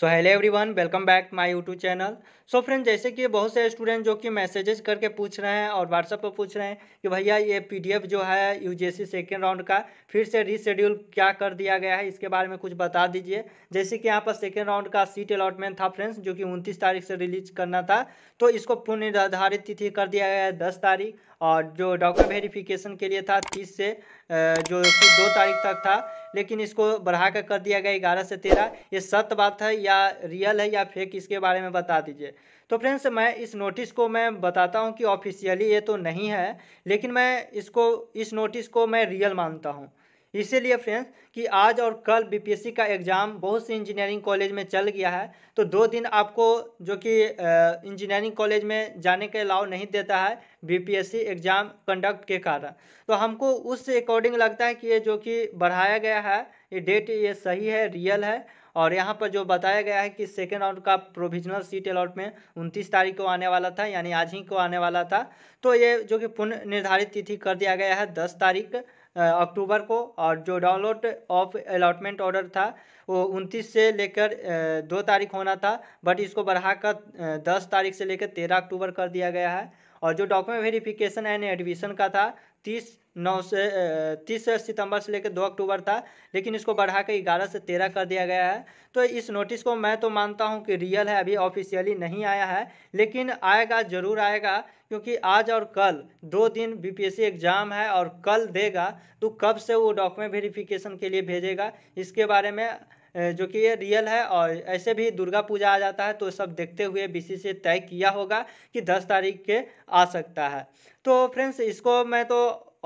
so hello everyone welcome back my YouTube channel so friend जैसे कि बहुत से स्टूडेंट जो कि मैसेजेस करके पूछ रहे हैं और व्हाट्सएप पर पूछ रहे हैं कि भैया ये पीडीएफ जो है यूजीसी सेकेंड राउंड का फिर से रीशेड्यूल क्या कर दिया गया है इसके बारे में कुछ बता दीजिए जैसे कि यहाँ पर सेकेंड राउंड का सीट अलॉटमेंट था फ्रेंड्स जो कि उनतीस तारीख से रिलीज करना था तो इसको निर्धारित तिथि कर दिया गया है दस तारीख और जो डॉक्टर वेरिफिकेशन के लिए था तीस से जो दो तारीख तक था लेकिन इसको बढ़ाकर कर दिया गया ग्यारह से तेरह ये सत्य बात है या रियल है या फेक इसके बारे में बता दीजिए तो फ्रेंड्स मैं इस नोटिस को मैं बताता हूँ कि ऑफिशियली ये तो नहीं है लेकिन मैं इसको इस नोटिस को मैं रियल मानता हूँ इसीलिए फ्रेंड्स कि आज और कल बीपीएससी का एग्ज़ाम बहुत से इंजीनियरिंग कॉलेज में चल गया है तो दो दिन आपको जो कि इंजीनियरिंग कॉलेज में जाने के अलाव नहीं देता है बीपीएससी एग्ज़ाम कंडक्ट के कारण तो हमको उस अकॉर्डिंग लगता है कि ये जो कि बढ़ाया गया है ये डेट ये सही है रियल है और यहाँ पर जो बताया गया है कि सेकेंड राउंड का प्रोविजनल सीट अलॉटमेंट उनतीस तारीख को आने वाला था यानी आज ही को आने वाला था तो ये जो कि पुनः निर्धारित तिथि कर दिया गया है दस तारीख अक्टूबर को और जो डाउनलोड ऑफ अलॉटमेंट ऑर्डर था वो उनतीस से लेकर दो तारीख होना था बट इसको बढ़ाकर दस तारीख से लेकर तेरह अक्टूबर कर दिया गया है और जो डॉक्यूमेंट वेरिफिकेशन एंड एडमिशन का था तीस नौ से तीस सितंबर से लेकर दो अक्टूबर था लेकिन इसको बढ़ा कर ग्यारह से तेरह कर दिया गया है तो इस नोटिस को मैं तो मानता हूँ कि रियल है अभी ऑफिशियली नहीं आया है लेकिन आएगा ज़रूर आएगा क्योंकि आज और कल दो दिन बीपीएससी एग्ज़ाम है और कल देगा तो कब से वो डॉक्यूमेंट वेरिफिकेशन के लिए भेजेगा इसके बारे में जो कि ये रियल है और ऐसे भी दुर्गा पूजा आ जाता है तो सब देखते हुए बी से तय किया होगा कि दस तारीख के आ सकता है तो फ्रेंड्स इसको मैं तो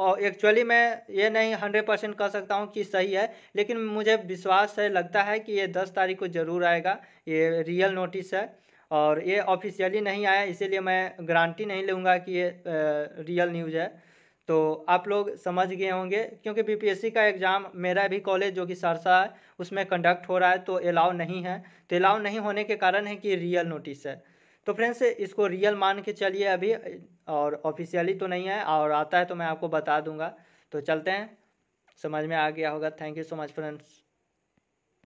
और एक्चुअली मैं ये नहीं हंड्रेड परसेंट कह सकता हूँ कि सही है लेकिन मुझे विश्वास है लगता है कि ये दस तारीख को ज़रूर आएगा ये रियल नोटिस है और ये ऑफिशियली नहीं आया इसीलिए मैं गारंटी नहीं लूँगा कि ये रियल न्यूज़ है तो आप लोग समझ गए होंगे क्योंकि बीपीएससी का एग्ज़ाम मेरा भी कॉलेज जो कि सहरसा है उसमें कंडक्ट हो रहा है तो अलाउ नहीं है तो अलाउ नहीं होने के कारण है कि रियल नोटिस है तो फ्रेंड्स इसको रियल मान के चलिए अभी और ऑफिशियली तो नहीं है और आता है तो मैं आपको बता दूंगा तो चलते हैं समझ में आ गया होगा thank you so much friends